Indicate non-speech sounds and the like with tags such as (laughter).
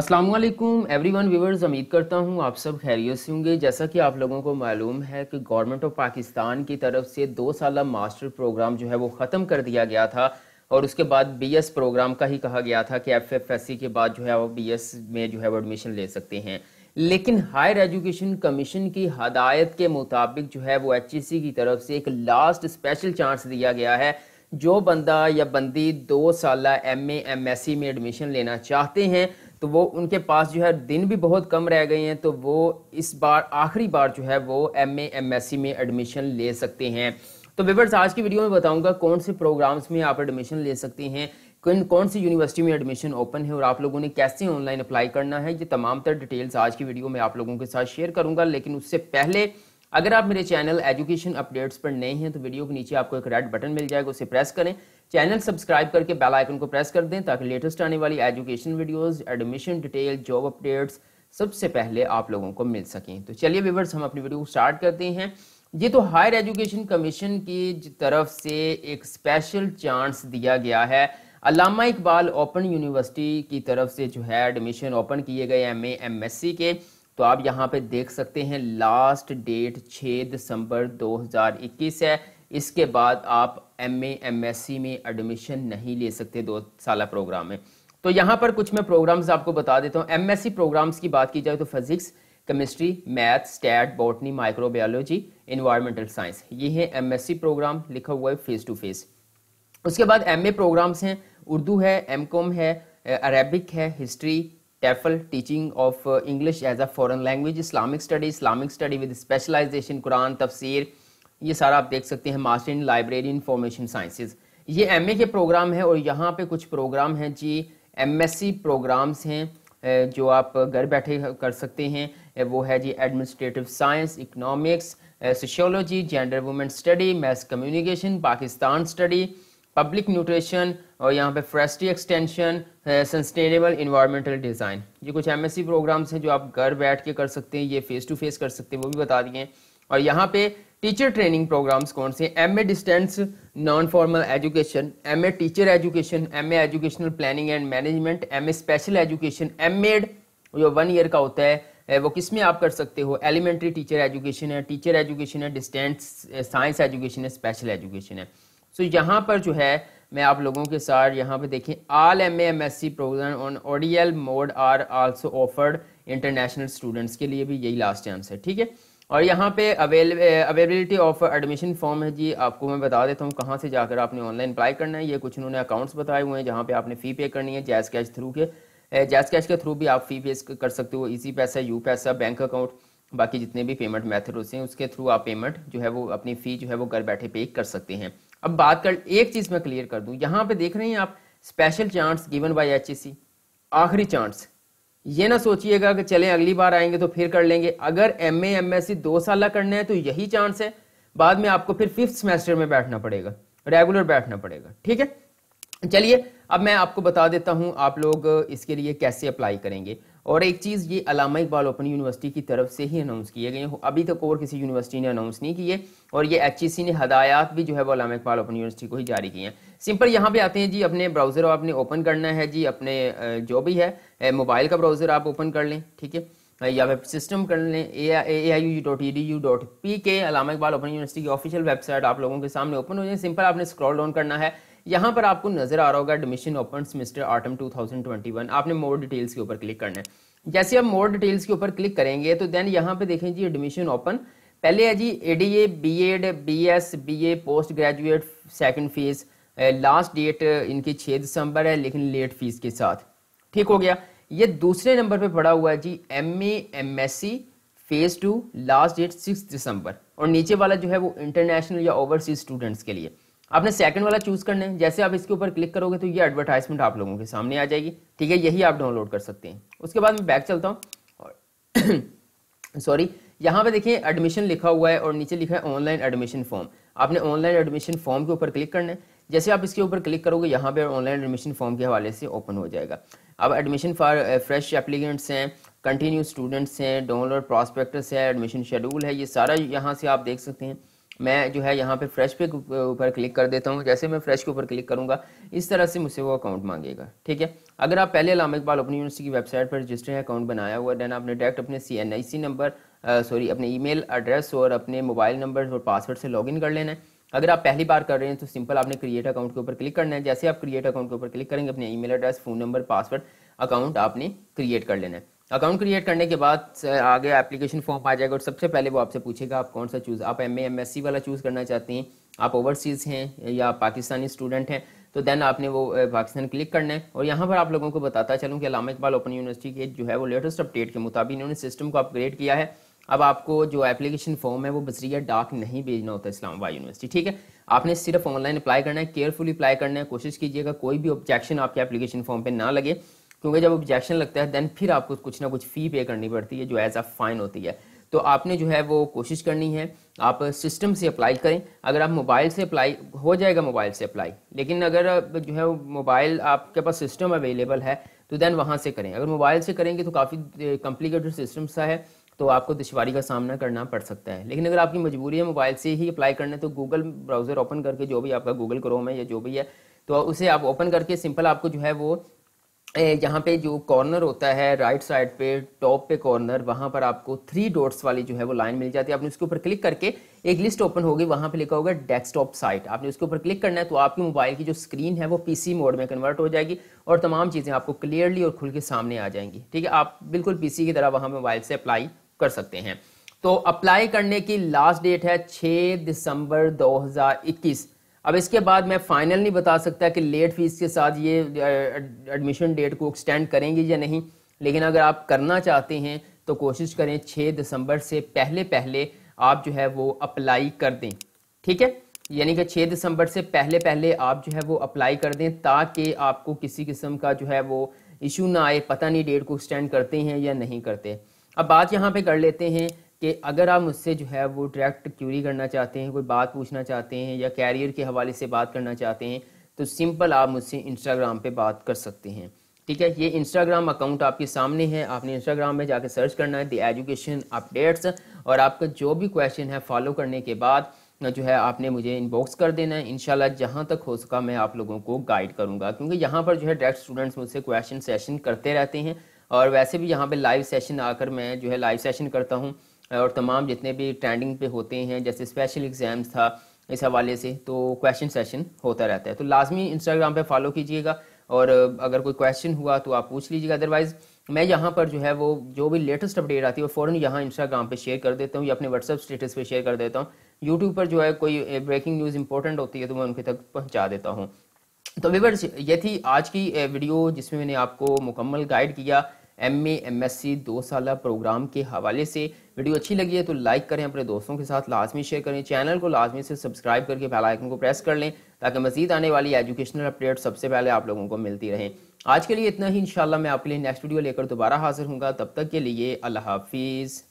अस्सलाम वालेकुम everyone viewers उम्मीद करता हूँ आप सब खैरियत से होंगे जैसा कि आप लोगों को मालूम है कि गवर्नमेंट ऑफ पाकिस्तान की तरफ से दो साल मास्टर प्रोग्राम जो है वो ख़त्म कर दिया गया था और उसके बाद एस प्रोग्राम का ही कहा गया था कि एफ एफ एस सी के बाद जो है वो बी एस में जो है वो एडमिशन ले सकते हैं लेकिन हायर एजुकेशन कमीशन की हदायत के मुताबिक जो है वो एच e की तरफ से एक लास्ट स्पेशल चांस दिया गया है जो बंदा या बंदी दो साल एम एम एस सी में एडमिशन लेना चाहते हैं तो वो उनके पास जो है दिन भी बहुत कम रह गए हैं तो वो इस बार आखिरी बार जो है वो एम एमएससी में एडमिशन ले सकते हैं तो विवर्स आज की वीडियो में बताऊंगा कौन से प्रोग्राम्स में आप एडमिशन ले सकते हैं कौन कौन सी यूनिवर्सिटी में एडमिशन ओपन है और आप लोगों ने कैसे ऑनलाइन अप्लाई करना है ये तमाम तर डिटेल्स आज की वीडियो में आप लोगों के साथ शेयर करूंगा लेकिन उससे पहले अगर आप मेरे चैनल एजुकेशन अपडेट्स पर नए हैं तो वीडियो के नीचे आपको एक रेड बटन मिल जाएगा उसे प्रेस करें चैनल सब्सक्राइब करके बेल आइकन को प्रेस कर दें ताकि लेटेस्ट आने वाली education videos admission detail job updates सबसे पहले आप लोगों को मिल सकें तो चलिए व्यूवर्स हम अपनी वीडियो को स्टार्ट करते हैं ये तो हायर एजुकेशन कमीशन की तरफ से एक स्पेशल चांस दिया गया है अलामा इकबाल ओपन यूनिवर्सिटी की तरफ से जो है एडमिशन ओपन किए गए एम एम एस सी के तो आप यहाँ पे देख सकते हैं लास्ट डेट 6 दिसंबर 2021 है इसके बाद आप एम एमएससी में एडमिशन नहीं ले सकते दो साल प्रोग्राम में तो यहाँ पर कुछ मैं प्रोग्राम्स आपको बता देता हूँ एमएससी प्रोग्राम्स की बात की जाए तो physics chemistry math stat botany microbiology environmental science ये है एमएससी प्रोग्राम लिखा हुआ है फेस टू फेस उसके बाद एम प्रोग्राम्स हैं उर्दू है एम है अरेबिक है history TEFL teaching of English as a foreign language Islamic study Islamic study with specialisation कुरान तफसीर ये सारा आप देख सकते हैं master in library information sciences ये एम के प्रोग्राम है और यहाँ पे कुछ प्रोग्राम हैं जी एम प्रोग्राम्स हैं जो आप घर बैठे कर सकते हैं वो है जी administrative science economics sociology gender women study math communication Pakistan study public nutrition और यहाँ पे forestry extension sustainable environmental design ये कुछ एम प्रोग्राम्स हैं जो आप घर बैठ के कर सकते हैं ये फेस टू फेस कर सकते हैं वो भी बता दिए और यहाँ पे टीचर ट्रेनिंग प्रोग्राम्स कौन से M A distance non formal education M A teacher education M A educational planning and management M A special education M Ed जो वन ईयर का होता है वो किस में आप कर सकते हो एलिमेंट्री टीचर एजुकेशन है टीचर एजुकेशन है डिस्टेंस साइंस एजुकेशन है स्पेशल एजुकेशन है सो so, यहाँ पर जो है मैं आप लोगों के साथ यहाँ पे देखें all M M S C program on ODL mode are also offered international students के लिए भी यही लास्ट चांस है ठीक है और यहाँ पे avail availability of admission form है जी आपको मैं बता देता हूँ कहाँ से जाकर आपने ऑनलाइन अप्लाई करना है ये कुछ उन्होंने अकाउंट्स बताए हुए हैं जहाँ पे आपने फ़ी पे करनी है जैस कैश थ्रू के जैस eh, कैश के थ्रू भी आप फ़ी पे कर सकते हो इसी पैसा यू पैसा बैंक अकाउंट बाकी जितने भी पेमेंट मैथड होते हैं उसके थ्रू आप पेमेंट जो है वो अपनी फ़ी जो है वो घर बैठे पे कर सकते हैं अब बात कर एक चीज़ मैं क्लियर कर दूँ यहाँ पे देख रहे हैं आप special chance given by H आखिरी चांस ये ना सोचिएगा कि चले अगली बार आएंगे तो फिर कर लेंगे अगर M A M S C दो साल करना है तो यही चांस है बाद में आपको फिर फिफ्थ सेमेस्टर में बैठना पड़ेगा रेगुलर बैठना पड़ेगा ठीक है चलिए अब मैं आपको बता देता हूँ आप लोग इसके लिए कैसे अप्लाई करेंगे और एक चीज़ ये अलामा इकबाल ओपन यूनिवर्सिटी की तरफ से ही अनाउंस किए गए हैं अभी तक और किसी यूनिवर्सिटी ने अनाउंस नहीं किए और ये एच ने हदायत भी जो है वो अलामा इकबाल ओपन यूनिवर्सिटी को ही जारी किए हैं सिंपल यहाँ पे आते हैं जी अपने ब्राउज़र आपने ओपन करना है जी अपने जो भी है मोबाइल का ब्राउज़र आप ओपन कर लें ठीक है या वेब सिस्टम कर लें A I U dot E D U dot P K Allama Iqbal open university की ऑफिशियल वेबसाइट आप लोगों के सामने ओपन हो जाए सिंपल आपने स्क्रॉल डाउन करना है यहाँ पर आपको नजर आ रहा होगा एडमिशन ओपन सेमेस्टर आटम 2021 आपने मोर डिटेल्स के ऊपर क्लिक करना है जैसे आप मोर डिटेल्स के ऊपर क्लिक करेंगे तो देन यहाँ पे देखें जी एडमिशन ओपन पहले है जी ADA B Ed B S B A post graduate second phase last date इनकी छः दिसंबर है लेकिन लेट फीस के साथ ठीक हो गया ये दूसरे नंबर पे पड़ा हुआ है जी M A M S C phase two last date six दिसंबर और नीचे वाला जो है वो इंटरनेशनल या ओवरसीज स्टूडेंट्स के लिए आपने सेकंड वाला चूज करना है जैसे आप इसके ऊपर क्लिक करोगे तो ये एडवर्टाइजमेंट आप लोगों के सामने आ जाएगी ठीक है यही आप डाउनलोड कर सकते हैं उसके बाद मैं बैक चलता हूँ और सॉरी (clears throat) यहाँ पे देखिए एडमिशन लिखा हुआ है और नीचे लिखा है ऑनलाइन एडमिशन फॉर्म आपने ऑनलाइन एडमिशन फॉर्म के ऊपर क्लिक करना है जैसे आप इसके ऊपर क्लिक करोगे यहाँ पे ऑनलाइन एडमिशन फॉर्म के हवाले से ओपन हो जाएगा अब एडमिशन फॉर फ्रेश एप्लीकेंट्स हैं कंटिन्यू स्टूडेंट्स हैं डाउनलोड प्रॉस्पेक्टस है एडमिशन शेड्यूल है ये सारा यहाँ से आप देख सकते हैं मैं जो है यहाँ पे फ्रेश पे ऊपर क्लिक कर देता हूँ जैसे मैं फ्रेश के ऊपर क्लिक करूँगा इस तरह से मुझसे वो अकाउंट मांगेगा ठीक है अगर आप पहले लामा इकबाल ओपन यूनिवर्सिटी की वेबसाइट पर रजिस्टर है अकाउंट बनाया हुआ दैन आपने डायरेक्ट अपने C N I C number sorry अपने ई मेल एड्रेस और अपने मोबाइल नंबर और पासवर्ड से इन कर लेना है अगर आप पहली बार कर रहे हैं तो सिंपल आपने क्रिएट अकाउंट के ऊपर क्लिक करना है जैसे आप क्रिएट अकाउंट के ऊपर क्लिक करेंगे अपने mail address phone number password account आपने क्रिएट कर लेना है अकाउंट क्रिएट करने के बाद आगे एप्लीकेशन फॉर्म आ जाएगा और सबसे पहले वो आपसे पूछेगा आप कौन सा चूज़ आप एम एम एस सी वाला चूज़ करना चाहते हैं आप ओवरसीज़ हैं या पाकिस्तानी स्टूडेंट हैं तो देन आपने वो पाकिस्तान क्लिक करना है और यहाँ पर आप लोगों को बताता चलूँ कि अलामा इकबाल ओपन यूनिवर्सिटी के जो है वो लेटेस्ट अपडेट के मुताबिक इन्होंने सिस्टम को अपग्रेड किया है अब आपको जो एप्लीकेशन फॉर्म है वो बजरिया डाक नहीं भेजना होता इस्लामाबाद यूनिवर्सिटी ठीक है आपने सिर्फ ऑनलाइन अप्लाई करना है केयरफुली अप्लाई करना है कोशिश कीजिएगा कोई भी ऑब्जेक्शन आपके एप्लीकेशन फॉर्म पर ना लगे क्योंकि जब ऑब्जेक्शन लगता है देन फिर आपको कुछ ना कुछ फ़ी पे करनी पड़ती है जो एज अ फ़ाइन होती है तो आपने जो है वो कोशिश करनी है आप सिस्टम से अप्लाई करें अगर आप मोबाइल से अप्लाई हो जाएगा मोबाइल से अप्लाई लेकिन अगर जो है मोबाइल आपके पास सिस्टम अवेलेबल है तो देन वहाँ से करें अगर मोबाइल से करेंगे तो काफ़ी कॉम्प्लिकेटेड सिस्टम सा है तो आपको दुशारी का सामना करना पड़ सकता है लेकिन अगर आपकी मजबूरी है मोबाइल से ही अप्लाई करना है तो गूगल ब्राउज़र ओपन करके जो भी आपका गूगल क्रोम है या जो भी है तो उसे आप ओपन करके सिंपल आपको जो है वो यहाँ पे जो कॉर्नर होता है राइट साइड पे टॉप पे कॉर्नर वहाँ पर आपको थ्री डॉट्स वाली जो है वो लाइन मिल जाती है आपने उसके ऊपर क्लिक करके एक लिस्ट ओपन होगी वहाँ पे लिखा होगा डेस्कटॉप साइट आपने उसके ऊपर क्लिक करना है तो आपकी मोबाइल की जो स्क्रीन है वो पीसी मोड में कन्वर्ट हो जाएगी और तमाम चीज़ें आपको क्लियरली और खुल के सामने आ जाएंगी ठीक है आप बिल्कुल पीसी की तरह वहाँ मोबाइल से अप्लाई कर सकते हैं तो अप्लाई करने की लास्ट डेट है छः दिसंबर दो अब इसके बाद मैं फाइनल नहीं बता सकता कि लेट फीस के साथ ये एडमिशन डेट को एक्सटेंड करेंगे या नहीं लेकिन अगर आप करना चाहते हैं तो कोशिश करें 6 दिसंबर से पहले पहले आप जो है वो अप्लाई कर दें ठीक है यानी कि 6 दिसंबर से पहले पहले आप जो है वो अप्लाई कर दें ताकि आपको किसी किस्म का जो है वो इशू ना आए पता नहीं डेट को एक्सटेंड करते हैं या नहीं करते अब बात यहाँ पे कर लेते हैं कि अगर आप मुझसे जो है वो डायरेक्ट क्यूरी करना चाहते हैं कोई बात पूछना चाहते हैं या कैरियर के हवाले से बात करना चाहते हैं तो सिंपल आप मुझसे इंस्टाग्राम पे बात कर सकते हैं ठीक है ये इंस्टाग्राम अकाउंट आपके सामने है आपने इंस्टाग्राम में जाकर सर्च करना है दी एजुकेशन अपडेट्स और आपका जो भी क्वेश्चन है फॉलो करने के बाद जो है आपने मुझे इनबॉक्स कर देना है इनशाला जहाँ तक हो सका मैं आप लोगों को गाइड करूँगा क्योंकि यहाँ पर जो है डायरेक्ट स्टूडेंट्स मुझसे क्वेश्चन सेशन करते रहते हैं और वैसे भी यहाँ पर लाइव सेशन आकर मैं जो है लाइव सेशन करता हूँ और तमाम जितने भी ट्रेंडिंग पे होते हैं जैसे स्पेशल एग्ज़ाम्स था इस हवाले से तो क्वेश्चन सेशन होता रहता है तो लाजमी इंस्टाग्राम पे फॉलो कीजिएगा और अगर कोई क्वेश्चन हुआ तो आप पूछ लीजिएगा अदरवाइज़ मैं यहाँ पर जो है वो जो भी लेटेस्ट अपडेट आती है वो फ़ौरन यहाँ इंस्टाग्राम पे शेयर कर देता हूँ या अपने व्हाट्सअप स्टेटस पे शेयर कर देता हूँ यूट्यूब पर जो है कोई ब्रेकिंग न्यूज़ इंपॉर्टेंट होती है तो मैं उनके तक पहुँचा देता हूँ तो विवर्स ये थी आज की वीडियो जिसमें मैंने आपको मुकम्मल गाइड किया M A M S C दो साल प्रोग्राम के हवाले से वीडियो अच्छी लगी है तो लाइक करें अपने दोस्तों के साथ लाजमी शेयर करें चैनल को लाजमी से सब्सक्राइब करके बेल आइकन को प्रेस कर लें ताकि मजीद आने वाली एजुकेशनल अपडेट सबसे पहले आप लोगों को मिलती रहें आज के लिए इतना ही इंशाल्लाह मैं आपके लिए नेक्स्ट वीडियो लेकर दोबारा हाजिर हूँ तब तक के लिए अल्लाह हाफिज़